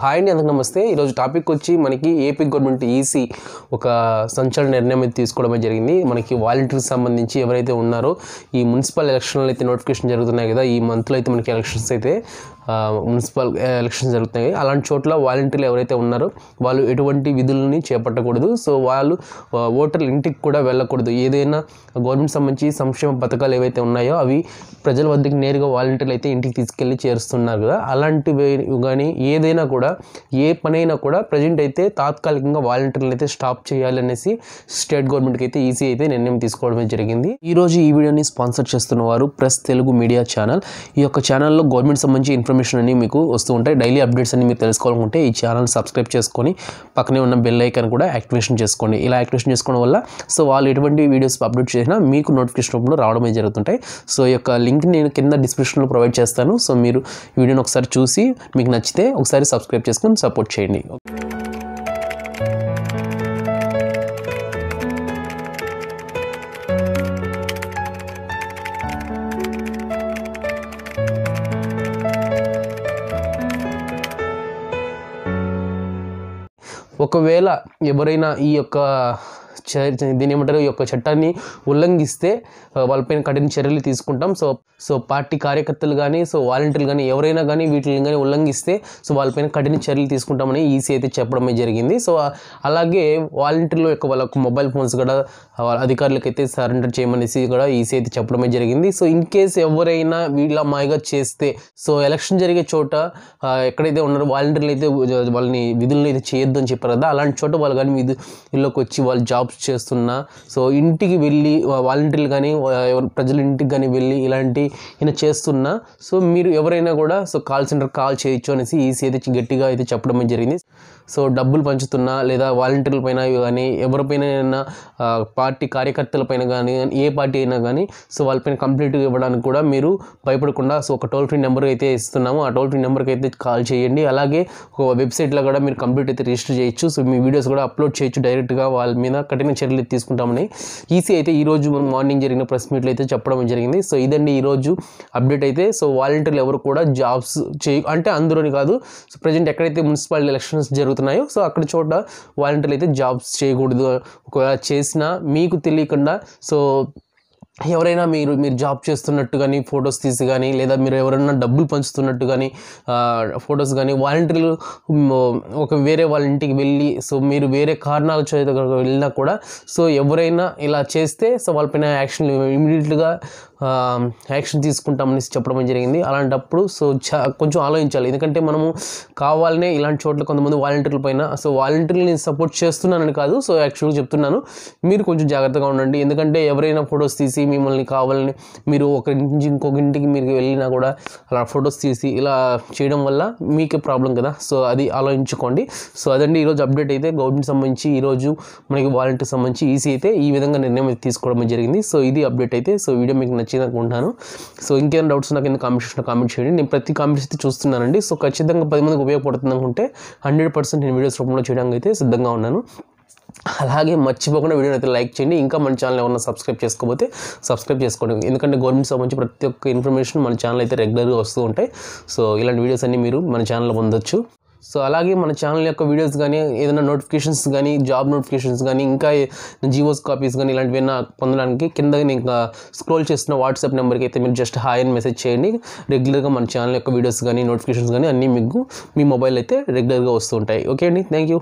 hi అండి అందరికి నమస్తే ఈరోజు టాపిక్ వచ్చి మనకి ఏపీ గవర్నమెంట్ ఈసీ ఒక సంచలన నిర్ణయం తీసుకోవడమే జరిగింది మనకి వాలంటీర్కి సంబంధించి ఎవరైతే ఉన్నారో ఈ మున్సిపల్ ఎలక్షన్లు అయితే నోటిఫికేషన్ జరుగుతున్నాయి కదా ఈ మంత్లో అయితే మనకి ఎలక్షన్స్ అయితే మున్సిపల్ ఎలక్షన్స్ జరుగుతాయి అలాంటి చోట్ల వాలంటీర్లు ఎవరైతే ఉన్నారో వాళ్ళు ఎటువంటి విధులని చేపట్టకూడదు సో వాళ్ళు ఓటర్లు ఇంటికి కూడా వెళ్ళకూడదు ఏదైనా గవర్నమెంట్ సంబంధించి సంక్షేమ పథకాలు ఏవైతే ఉన్నాయో అవి ప్రజల వద్దకు నేరుగా వాలంటీర్లు అయితే ఇంటికి తీసుకెళ్ళి చేరుస్తున్నారు కదా అలాంటివి కానీ ఏదైనా కూడా ఏ పనైనా కూడా ప్రజెంట్ అయితే తాత్కాలికంగా వాలంటీర్లు అయితే స్టాప్ చేయాలనేసి స్టేట్ గవర్నమెంట్కి అయితే ఈజీ అయితే నిర్ణయం తీసుకోవడమే జరిగింది ఈరోజు ఈ వీడియోని స్పాన్సర్ చేస్తున్న వారు ప్రెస్ తెలుగు మీడియా ఛానల్ ఈ యొక్క ఛానల్లో గవర్నమెంట్ సంబంధించి ఇన్ఫర్మేషన్ ఇన్ఫర్మేషన్ అన్నీ మీకు వస్తూ ఉంటాయి డైలీ అప్డేట్స్ అన్ని మీరు తెలుసుకోవాలనుకుంటే ఈ ఛానల్ సబ్స్క్రైబ్ చేసుకొని పక్కనే ఉన్న బెల్ ఐకాన్ కూడా యాక్టివేషన్ చేసుకోండి ఇలా యాక్టివేషన్ చేసుకోవడం వల్ల సో వాళ్ళు ఎటువంటి వీడియోస్ అప్లోడ్ చేసినా మీకు నోటిఫికేషన్ రూపంలో రావడమే జరుగుతుంటాయి సో ఈ యొక్క లింక్ నేను కింద డిస్క్రిప్షన్లో ప్రొవైడ్ చేస్తాను సో మీరు వీడియోని ఒకసారి చూసి మీకు నచ్చితే ఒకసారి సబ్స్క్రైబ్ చేసుకొని సపోర్ట్ చేయండి ఒకవేళ ఎవరైనా ఈ యొక్క దీని ఏమంటారు ఈ యొక్క చట్టాన్ని ఉల్లంఘిస్తే వాళ్ళపైన కఠిన చర్యలు తీసుకుంటాం సో సో పార్టీ కార్యకర్తలు కానీ సో వాలంటీర్లు కానీ ఎవరైనా కానీ వీటిని కానీ ఉల్లంఘిస్తే సో వాళ్ళపైన కఠిన చర్యలు తీసుకుంటామని ఈసీ అయితే చెప్పడమే జరిగింది సో అలాగే వాలంటీర్లు యొక్క వాళ్ళ మొబైల్ ఫోన్స్ కూడా అధికారులకు అయితే సరెండర్ చేయమనేసి కూడా ఈసీ అయితే చెప్పడమే జరిగింది సో ఇన్ కేస్ ఎవరైనా వీళ్ళ మాయగా చేస్తే సో ఎలక్షన్ జరిగే చోట ఎక్కడైతే ఉన్నారో వాలంటీర్లు అయితే వాళ్ళని విధులను అయితే చేయొద్దు అని చెప్పారు కదా అలాంటి చోట వాళ్ళు కానీ విధుల్లోకి వచ్చి వాళ్ళు జాబ్ జాబ్స్ చేస్తున్నా సో ఇంటికి వెళ్ళి వాలంటీర్లు కానీ ప్రజల ఇంటికి కానీ వెళ్ళి ఇలాంటి ఈయన చేస్తున్నా సో మీరు ఎవరైనా కూడా సో కాల్ సెంటర్ కాల్ చేయొచ్చు అనేసి ఈసీ అయితే గట్టిగా అయితే చెప్పడం జరిగింది సో డబ్బులు పంచుతున్నా లేదా వాలంటీర్ల పైన కానీ ఎవరిపైన పార్టీ కార్యకర్తలపైన కానీ ఏ పార్టీ అయినా కానీ సో వాళ్ళపైన కంప్లీట్ ఇవ్వడానికి కూడా మీరు భయపడకుండా సో ఒక టోల్ ఫ్రీ నెంబర్ అయితే ఇస్తున్నాము ఆ టోల్ ఫ్రీ నెంబర్కి అయితే కాల్ చేయండి అలాగే ఒక వెబ్సైట్లో కూడా మీరు కంప్లీట్ అయితే రిజిస్టర్ చేయొచ్చు సో మీ వీడియోస్ కూడా అప్లోడ్ చేయొచ్చు డైరెక్ట్గా వాళ్ళ మీద కఠిన చర్యలు తీసుకుంటామని ఈసీ అయితే ఈరోజు మార్నింగ్ జరిగిన ప్రెస్ మీట్లో అయితే చెప్పడం జరిగింది సో ఇదండి ఈరోజు అప్డేట్ అయితే సో వాలంటీర్లు ఎవరు కూడా జాబ్స్ చేయ అంటే అందులోని కాదు సో ప్రజెంట్ ఎక్కడైతే మున్సిపాలిటీ ఎలక్షన్స్ జరుగుతున్నాయి అవుతున్నాయో సో అక్కడ చోట వాలంటీర్లు అయితే జాబ్స్ చేయకూడదు ఒకవేళ చేసినా మీకు తెలియకుండా సో ఎవరైనా మీరు మీరు జాబ్ చేస్తున్నట్టు కానీ ఫొటోస్ తీసి కానీ లేదా మీరు ఎవరైనా డబ్బులు పంచుతున్నట్టు కానీ ఫొటోస్ కానీ వాలంటీర్లు ఒక వేరే వాళ్ళ ఇంటికి వెళ్ళి సో మీరు వేరే కారణాల చేత వెళ్ళినా కూడా సో ఎవరైనా ఇలా చేస్తే సో వాళ్ళపైన యాక్షన్ ఇమీడియట్గా యాక్షన్ తీసుకుంటామని చెప్పడం జరిగింది అలాంటప్పుడు సో కొంచెం ఆలోచించాలి ఎందుకంటే మనము కావాలనే ఇలాంటి చోట్ల కొంతమంది వాలంటీర్ల పైన సో వాలంటీర్లు నేను సపోర్ట్ చేస్తున్నానని కాదు సో యాక్చువల్గా చెప్తున్నాను మీరు కొంచెం జాగ్రత్తగా ఉండండి ఎందుకంటే ఎవరైనా ఫొటోస్ తీసి మిమ్మల్ని కావాలని మీరు ఒక నుంచి ఇంకొక ఇంటికి మీరు వెళ్ళినా కూడా అలా ఫొటోస్ తీసి ఇలా చేయడం వల్ల మీకే ప్రాబ్లం కదా సో అది ఆలోచించుకోండి సో అదండి ఈరోజు అప్డేట్ అయితే గవర్నమెంట్ సంబంధించి ఈరోజు మనకి వాలంటీర్ సంబంధించి ఈసీ అయితే ఈ విధంగా నిర్ణయం తీసుకోవడం జరిగింది సో ఇది అప్డేట్ అయితే సో వీడియో మీకు నచ్చింది అనుకుంటున్నాను సో ఇంకేమైనా డౌట్స్ నాకు కింద కామెంట్ సెక్షన్లో కామెంట్ చేయండి నేను ప్రతి కామెంట్స్ అయితే చూస్తున్నానండి సో ఖచ్చితంగా పది మందికి ఉపయోగపడుతుంది అనుకుంటే హండ్రెడ్ పర్సెంట్ నేను వీడియోస్ రూపంలో చేయడానికి అయితే సిద్ధంగా ఉన్నాను అలాగే మర్చిపోకుండా వీడియోని అయితే లైక్ చేయండి ఇంకా మన ఛానల్ ఎవరైనా సబ్స్క్రైబ్ చేసుకోబోతే సబ్స్క్రైబ్ చేసుకోండి ఎందుకంటే గవర్నమెంట్ సంబంధించి ప్రతి ఒక్క ఇన్ఫర్మేషన్ మన ఛానల్ అయితే రెగ్యులర్గా వస్తూ ఉంటాయి సో ఇలాంటి వీడియోస్ అన్నీ మీరు మన ఛానల్లో పొందొచ్చు సో అలాగే మన ఛానల్ యొక్క వీడియోస్ కానీ ఏదైనా నోటిఫికేషన్స్ కానీ జాబ్ నోటిఫికేషన్స్ కానీ ఇంకా జీవోస్ కాపీస్ కానీ ఏమైనా పొందడానికి కింద ఇంకా స్క్రోల్ చేస్తున్న వాట్సాప్ నెంబర్కి అయితే మీరు జస్ట్ హాయ్ అని మెసేజ్ చేయండి రెగ్యులర్గా మన ఛానల్ యొక్క వీడియోస్ కానీ నోటిఫికేషన్స్ కానీ అన్నీ మీకు మీ మొబైల్ అయితే రెగ్యులర్గా వస్తూ ఉంటాయి ఓకే అండి థ్యాంక్ యూ